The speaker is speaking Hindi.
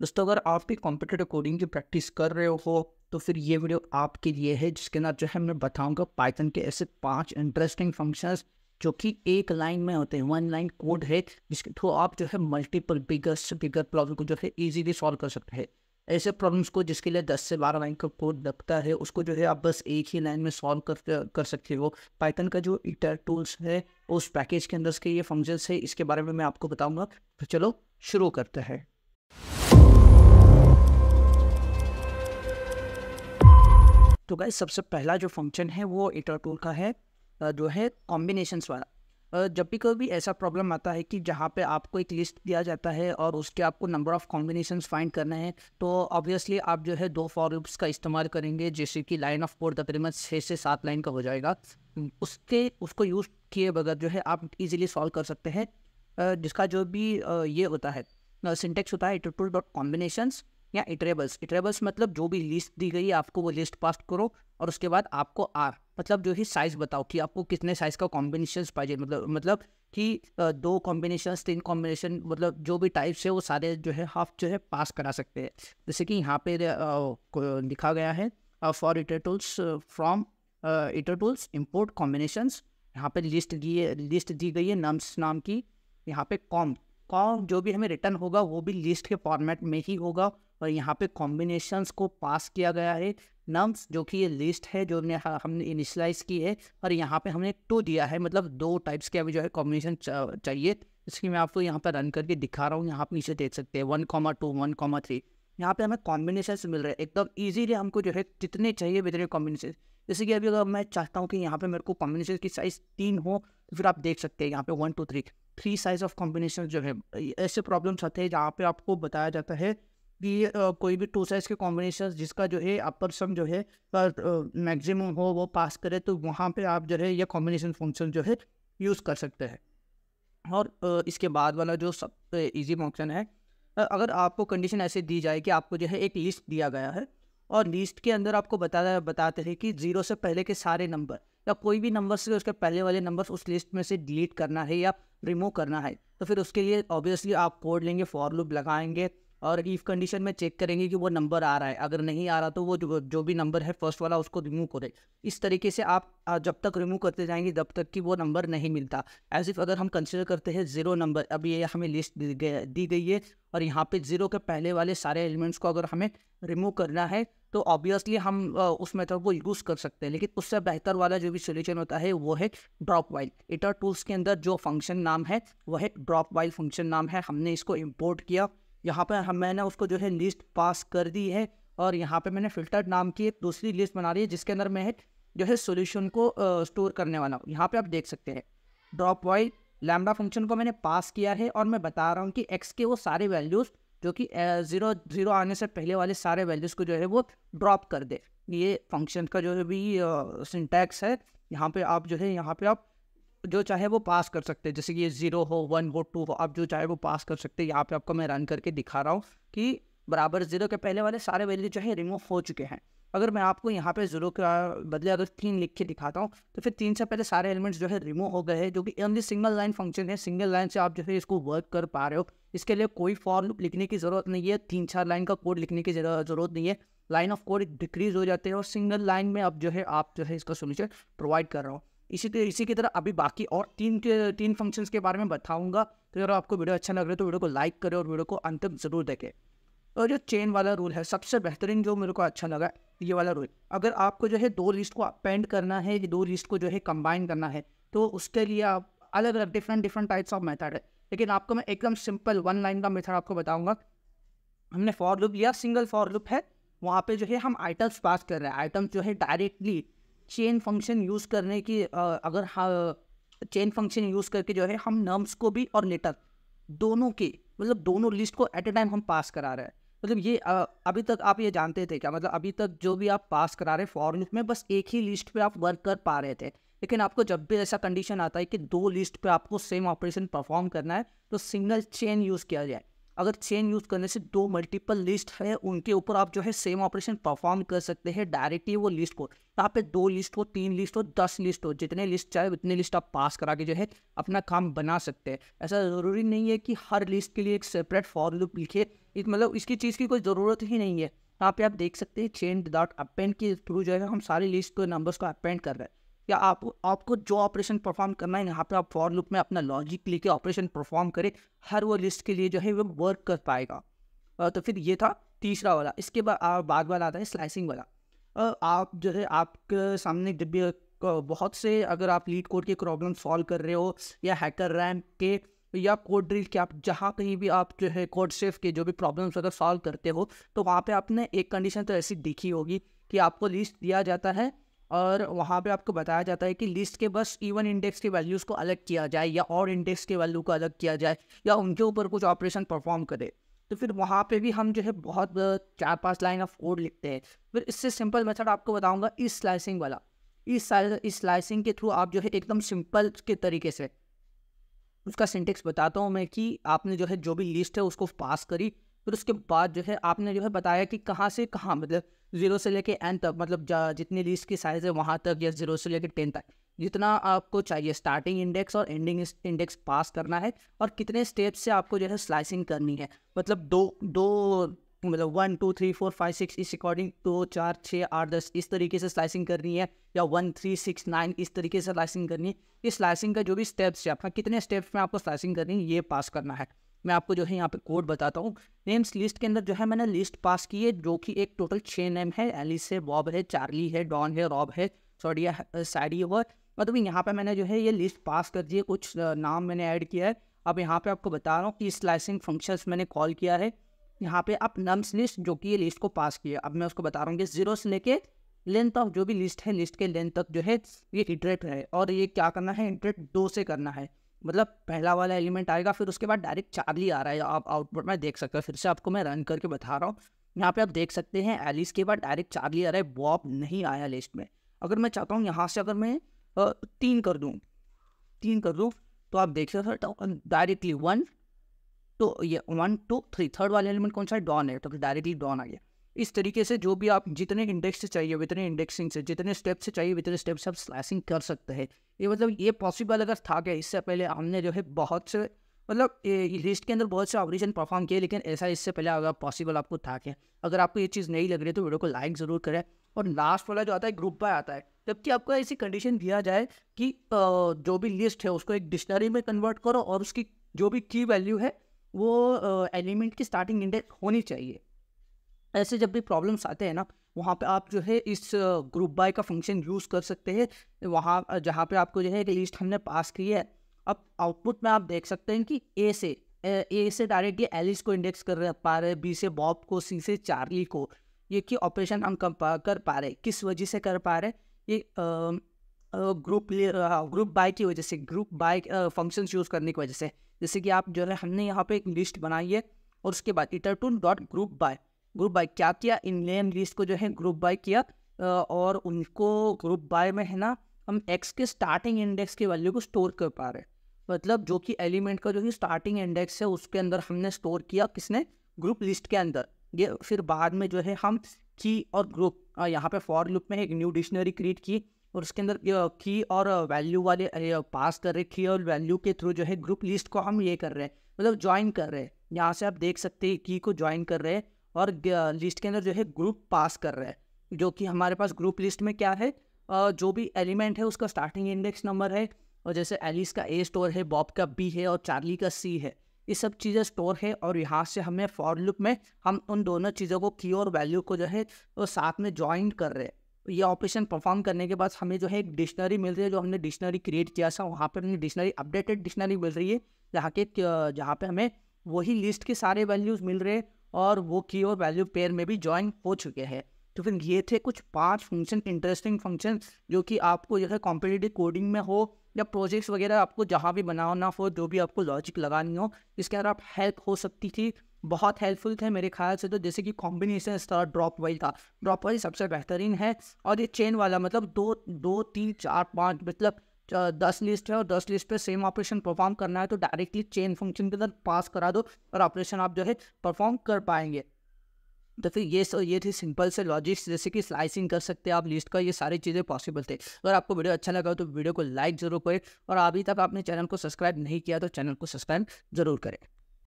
दोस्तों अगर आप भी कॉम्पिटेटिव कोडिंग की प्रैक्टिस कर रहे हो तो फिर ये वीडियो आपके लिए है जिसके अंदर जो है मैं बताऊंगा पाइथन के ऐसे पांच इंटरेस्टिंग फंक्शंस जो कि एक लाइन में होते हैं वन लाइन कोड है जिसके थ्रू आप जो है मल्टीपल से बिगर प्रॉब्लम को जो है ईजिली सॉल्व कर सकते हैं ऐसे प्रॉब्लम्स को जिसके लिए 10 से 12 लाइन का कोड लगता है उसको जो है आप बस एक ही लाइन में सॉल्व कर कर सकते हो पाइथन का जो इटर टूल्स है उस पैकेज के अंदर के ये फंक्शंस है इसके बारे में मैं आपको बताऊंगा तो चलो शुरू करते हैं तो गाय सबसे पहला जो फंक्शन है वो इटर टूल का है जो है कॉम्बिनेशंस वाला जब भी कोई भी ऐसा प्रॉब्लम आता है कि जहाँ पे आपको एक लिस्ट दिया जाता है और उसके आपको नंबर ऑफ कॉम्बिनेशन फाइंड करना है तो ऑब्वियसली आप जो है दो फॉर लूप्स का इस्तेमाल करेंगे जैसे कि लाइन ऑफ कोड तकरीबन छः से सात लाइन का हो जाएगा उसके उसको यूज़ किए बगैर जो है आप इजीली सॉल्व कर सकते हैं जिसका जो भी ये होता है सिंटेक्स होता है टूल डॉट कॉम्बिनेशंस या इटरेबल्स इटरेबल्स मतलब जो भी लिस्ट दी गई है आपको वो लिस्ट पास करो और उसके बाद आपको आर मतलब जो ही साइज़ बताओ कि आपको कितने साइज़ का कॉम्बिनेशन पाइजे मतलब मतलब कि दो कॉम्बिनेशन तीन कॉम्बिनेशन मतलब जो भी टाइप्स है वो सारे जो है हाफ जो है पास करा सकते हैं जैसे कि यहाँ पे लिखा गया है for itertools from itertools import combinations यहाँ पे लिस्ट दी है लिस्ट दी गई है नम्स नाम की यहाँ पे कॉम कॉम जो भी हमें रिटर्न होगा वो भी लिस्ट के फॉर्मेट में ही होगा और यहाँ पे कॉम्बिनेशंस को पास किया गया है नम्स जो कि ये लिस्ट है जो हमने हमने इनिशलाइज की है और यहाँ पे हमने टू दिया है मतलब दो टाइप्स के अभी जो है कॉम्बिनेशन चाहिए इसकी मैं आपको यहाँ पर रन करके दिखा रहा हूँ यहाँ आप नीचे देख सकते हैं one comma two one comma three यहाँ पर हमें कॉम्बिनेशन मिल रहे हैं एकदम ईजीली हमको जो है जितने चाहिए इतने कॉम्बिनेशन जैसे कि अभी अगर मैं चाहता हूँ कि यहाँ पे मेरे को कॉम्बिनेशन की साइज़ तीन हो तो फिर आप देख सकते हैं यहाँ पे one two three three size of combination जो है ऐसे प्रॉब्लम्स आते हैं जहाँ पे आपको बताया जाता है कि कोई भी टू साइज के कॉम्बिनेशन जिसका जो है अपर सम जो है मैक्सिमम हो वो पास करे तो वहाँ पे आप जो है ये कॉम्बिनेशन फंक्शन जो है यूज़ कर सकते हैं और इसके बाद वाला जो सब इजी फंक्शन है अगर आपको कंडीशन ऐसे दी जाए कि आपको जो है एक लिस्ट दिया गया है और लिस्ट के अंदर आपको बता बताते हैं कि जीरो से पहले के सारे नंबर या कोई भी नंबर से उसके पहले वाले नंबर उस लिस्ट में से डिलीट करना है या रिमूव करना है तो फिर उसके लिए ऑब्वियसली आप कोड लेंगे फॉर लूप लगाएंगे और इफ़ कंडीशन में चेक करेंगे कि वो नंबर आ रहा है अगर नहीं आ रहा तो वो जो, जो भी नंबर है फर्स्ट वाला उसको रिमूव करें इस तरीके से आप जब तक रिमूव करते जाएंगे तब तक कि वो नंबर नहीं मिलता एज इफ़ अगर हम कंसिडर करते हैं ज़ीरो नंबर अब ये हमें लिस्ट दी गई है और यहाँ पे ज़ीरो के पहले वाले सारे एलिमेंट्स को अगर हमें रिमूव करना है तो ऑब्वियसली हम उस मेथड को यूज़ कर सकते हैं लेकिन उससे बेहतर वाला जो भी सोल्यूशन होता है वो है ड्रॉप वाइल इटर टूल्स के अंदर जो फंक्शन नाम है वह है ड्रॉप वाइल फंक्शन नाम है हमने इसको इम्पोर्ट किया यहाँ पर हम मैंने उसको जो है लिस्ट पास कर दी है और यहाँ पे मैंने फिल्टर्ड नाम की एक दूसरी लिस्ट बना ली है जिसके अंदर मैं जो है सोल्यूशन को स्टोर करने वाला हूँ यहाँ पर आप देख सकते हैं ड्रॉप वाइज लैमडा फंक्शन को मैंने पास किया है और मैं बता रहा हूँ कि एक्स के वो सारे वैल्यूज़ जो कि ज़ीरो ज़ीरो आने से पहले वाले सारे वैल्यूज़ को जो है वो ड्रॉप कर दे ये फंक्शन का जो है भी सिंटैक्स है यहाँ पे आप जो है यहाँ पे आप जो चाहे वो पास कर सकते हैं जैसे कि ये जीरो हो वन हो टू हो आप जो चाहे वो पास कर सकते हैं यहाँ पे आपको मैं रन करके दिखा रहा हूँ कि बराबर जीरो के पहले वाले सारे वैल्यू जो है रिमूव हो चुके हैं अगर मैं आपको यहाँ पे जीरो के बदले अगर तीन लिख के दिखाता हूँ तो फिर तीन से पहले सारे एलिमेंट्स जो है रिमूव हो गए हैं जो कि ओनली सिंगल लाइन फंक्शन है सिंगल लाइन से आप जो है इसको वर्क कर पा रहे हो इसके लिए कोई फॉर्म लिखने की ज़रूरत नहीं है तीन चार लाइन का कोड लिखने की ज़रूरत नहीं है लाइन ऑफ कोड डिक्रीज हो जाते हैं और सिंगल लाइन में अब जो है आप जो है इसका सोल्यूशन प्रोवाइड कर रहा हूँ इसी तरह इसी की तरह अभी बाकी और तीन के तीन फंक्शंस के बारे में बताऊंगा तो अगर आपको वीडियो अच्छा लग रहा है तो वीडियो को लाइक करें और वीडियो को अंत तक जरूर देखें और जो चेन वाला रूल है सबसे बेहतरीन जो मेरे को अच्छा लगा ये वाला रूल अगर आपको जो है दो लिस्ट को अपेंड करना है दो लिस्ट को जो है कंबाइन करना है तो उसके लिए आप अलग अलग different different types of method है लेकिन आपको मैं एकदम सिंपल वन लाइन का मेथड आपको बताऊंगा हमने फॉर लुप लिया सिंगल फॉर लुप है वहाँ पे जो है हम आइटम्स पास कर रहे हैं आइटम्स जो है डायरेक्टली चेन फंक्शन यूज़ करने की अगर हाँ चेन फंक्शन यूज़ करके जो है हम नर्म्स को भी और लेटर दोनों के मतलब दोनों लिस्ट को एट ए टाइम हम पास करा रहे हैं मतलब ये अभी तक आप ये जानते थे क्या मतलब अभी तक जो भी आप पास करा रहे फॉर लूप में बस एक ही लिस्ट पे आप वर्क कर पा रहे थे लेकिन आपको जब भी ऐसा कंडीशन आता है कि दो लिस्ट पे आपको सेम ऑपरेशन परफॉर्म करना है तो सिंगल चेन यूज़ किया जाए अगर चेन यूज़ करने से दो मल्टीपल लिस्ट है उनके ऊपर आप जो है सेम ऑपरेशन परफॉर्म कर सकते हैं डायरेक्टली वो लिस्ट को यहाँ तो पे दो लिस्ट हो तीन लिस्ट हो दस लिस्ट हो जितने लिस्ट चाहे उतने लिस्ट आप पास करा के जो है अपना काम बना सकते हैं ऐसा ज़रूरी नहीं है कि हर लिस्ट के लिए एक सेपरेट फॉर लूप लिखे इस मतलब इसकी चीज़ की कोई ज़रूरत ही नहीं है यहाँ पे आप देख सकते हैं चेन विदाउट अपेंड के थ्रू जो है हम सारी लिस्ट को नंबर्स को अपेंड कर रहे हैं या आप आपको जो ऑपरेशन परफॉर्म करना है यहाँ पे आप फॉर लुक में अपना लॉजिक लेके ऑपरेशन परफॉर्म करें हर वो लिस्ट के लिए जो है वो वर्क कर पाएगा तो फिर ये था तीसरा वाला इसके बाद बाद वाला आता है स्लाइसिंग वाला आप जो है आपके सामने जब भी बहुत से अगर आप लीड कोड के प्रॉब्लम सॉल्व कर रहे हो या हैकर रैम के या कोड ड्रिल के आप जहाँ कहीं भी आप जो है कोड सेफ के जो भी प्रॉब्लम्स अगर सॉल्व करते हो तो वहाँ पे आपने एक कंडीशन तो ऐसी देखी होगी कि आपको लिस्ट दिया जाता है और वहाँ पे आपको बताया जाता है कि लिस्ट के बस इवन इंडेक्स के वैल्यूज़ को अलग किया जाए या और इंडेक्स के वैल्यू को अलग किया जाए या उनके ऊपर कुछ ऑपरेशन परफॉर्म करे तो फिर वहाँ पे भी हम जो है बहुत चार पांच लाइन ऑफ कोड लिखते हैं फिर इससे सिंपल मेथड आपको बताऊँगा इस स्लाइसिंग वाला इस इस स्लाइसिंग के थ्रू आप जो है एकदम सिंपल के तरीके से उसका सिंटेक्स बताता हूँ मैं कि आपने जो है जो भी लिस्ट है उसको पास करी फिर उसके बाद जो है आपने जो है बताया कि कहाँ से कहाँ मतलब ज़ीरो से लेके एन तक मतलब जितनी लिस्ट की साइज़ है वहाँ तक या ज़ीरो से लेके टेन तक जितना आपको चाहिए स्टार्टिंग इंडेक्स और एंडिंग इंडेक्स पास करना है और कितने स्टेप से आपको जो है स्लाइसिंग करनी है मतलब दो दो मतलब one two three four five six इस अकॉर्डिंग दो चार छः आठ दस इस तरीके से स्लाइसिंग करनी है या वन थ्री सिक्स नाइन इस तरीके से स्लाइसिंग करनी है इस स्लाइसिंग का जो भी स्टेप्स है आपका कितने स्टेप्स में आपको स्लाइसिंग करनी है ये पास करना है मैं आपको जो है यहाँ पे कोड बताता हूँ नेम्स लिस्ट के अंदर जो है मैंने लिस्ट पास की है जो कि एक टोटल छः नेम है एलिस है बॉब है चार्ली है डॉन है रॉब है सोडिया सैडी और मतलब यहाँ पर मैंने जो है ये लिस्ट पास कर दी है कुछ नाम मैंने ऐड किया है अब यहाँ पर आपको बता रहा हूँ कि स्लाइसिंग फंक्शंस मैंने कॉल किया है यहाँ पे आप नम्स लिस्ट जो कि ये लिस्ट को पास किया अब मैं उसको बता रहा हूँ कि जीरो से लेके लेंथ ऑफ जो भी लिस्ट है लिस्ट के लेंथ तक जो है ये इटरेट है और ये क्या करना है इंटरेट दो से करना है मतलब पहला वाला एलिमेंट आएगा फिर उसके बाद डायरेक्ट चार्ली आ रहा है आप आउटपुट में देख सकते हो फिर से आपको मैं रन करके बता रहा हूँ यहाँ पे आप देख सकते हैं एलिस के बाद डायरेक्ट चार्ली आ रहा है बॉब नहीं आया लिस्ट में अगर मैं चाहता हूँ यहाँ से अगर मैं तीन कर दूँ तीन कर दूँ तो आप देख सकते हो डायरेक्टली वन टू ये वन टू थ्री थर्ड वाला एलिमेंट कौन सा है डॉन है तो डायरेक्टली डॉन आ गया इस तरीके से जो भी आप जितने इंडेक्स से चाहिए उतने इंडेक्सिंग से जितने स्टेप से चाहिए उतने स्टेप से आप स्लैसिंग कर सकते हैं ये मतलब ये पॉसिबल अगर था क्या इससे पहले हमने जो है बहुत से मतलब लिस्ट के अंदर बहुत से ऑपरेशन परफॉर्म किए लेकिन ऐसा इससे पहले अगर पॉसिबल आपको था क्या अगर आपको ये चीज़ नहीं लग रही तो वीडियो को लाइक ज़रूर करें और लास्ट वाला जो आता है ग्रुप बाय आता है जबकि आपको ऐसी कंडीशन दिया जाए कि जो भी लिस्ट है उसको एक डिक्शनरी में कन्वर्ट करो और उसकी जो भी की वैल्यू है वो एलिमेंट की स्टार्टिंग इंडेक्स होनी चाहिए ऐसे जब भी प्रॉब्लम्स आते हैं ना वहाँ पे आप जो है इस ग्रुप बाय का फंक्शन यूज़ कर सकते हैं वहाँ जहाँ पे आपको जो है लिस्ट हमने पास की है अब आउटपुट में आप देख सकते हैं कि ए से ए से डायरेक्ट ये एलिस को इंडेक्स कर पा रहे बी से बॉब को सी से चार्ली को ये कि ऑपरेशन हम कम कर पा रहे किस वजह से कर पा रहे ये ग्रुप ग्रुप बाय की वजह से ग्रुप बाय फंक्शंस यूज़ करने की वजह से जैसे कि आप जो है हमने यहाँ पे एक लिस्ट बनाई है और उसके बाद itertools dot group by group by क्या किया इन लेन लिस्ट को जो है ग्रुप बाय किया और उनको ग्रुप बाय में है ना हम एक्स के स्टार्टिंग इंडेक्स की वैल्यू को स्टोर कर पा रहे हैं मतलब जो कि एलिमेंट का जो कि स्टार्टिंग इंडेक्स है उसके अंदर हमने स्टोर किया किसने ग्रुप लिस्ट के अंदर ये फिर बाद में जो है हम की और ग्रुप यहाँ पे फॉर लुप में एक न्यू डिक्शनरी क्रिएट की और उसके अंदर की और वैल्यू वाले पास कर रहे की और वैल्यू के थ्रू जो है ग्रुप लिस्ट को हम ये कर रहे हैं मतलब ज्वाइन कर रहे हैं यहाँ से आप देख सकते हैं की को ज्वाइन कर रहे हैं और लिस्ट के अंदर जो है ग्रुप पास कर रहा है जो कि हमारे पास ग्रुप लिस्ट में क्या है जो भी एलिमेंट है उसका स्टार्टिंग इंडेक्स नंबर है और जैसे एलिस का ए स्टोर है बॉब का बी है और चार्ली का सी है ये सब चीज़ें स्टोर है और यहाँ से हमें फॉर लुक में हम उन दोनों चीज़ों को की और वैल्यू को जो है वो साथ में ज्वाइन कर रहे हैं ये ऑपरेशन परफॉर्म करने के बाद हमें जो है एक डिक्शनरी मिल रही है जो हमने डिक्शनरी क्रिएट किया था वहाँ पर हमें डिक्शनरी अपडेटेड डिक्शनरी मिल रही है जहाँ के जहाँ पर हमें वही लिस्ट के सारे वैल्यूज़ मिल रहे हैं और वो की और वैल्यू पेयर में भी ज्वाइन हो चुके हैं तो फिर ये थे कुछ पांच फंक्शन इंटरेस्टिंग फंक्शन जो कि आपको जो है कॉम्पिटेटिव कोडिंग में हो या प्रोजेक्ट्स वगैरह आपको जहाँ भी बनाना हो जो भी आपको लॉजिक लगानी हो इसके अगर आप हेल्प हो सकती थी बहुत हेल्पफुल थे मेरे ख्याल से तो जैसे कि कॉम्बिनेशन था ड्रॉप वाइज था ड्रॉप वाइज सबसे बेहतरीन है और ये चेन वाला मतलब दो दो तीन चार पाँच मतलब दस लिस्ट है और दस लिस्ट पे सेम ऑपरेशन परफॉर्म करना है तो डायरेक्टली चेन फंक्शन के अंदर पास करा दो और ऑपरेशन आप जो है परफॉर्म कर पाएंगे तो फिर ये सो ये थी सिंपल से लॉजिक्स जैसे कि स्लाइसिंग कर सकते हैं आप लिस्ट का ये सारी चीज़ें पॉसिबल थे अगर आपको वीडियो अच्छा लगा तो वीडियो को लाइक ज़रूर करें और अभी तक आपने चैनल को सब्सक्राइब नहीं किया तो चैनल को सब्सक्राइब ज़रूर करें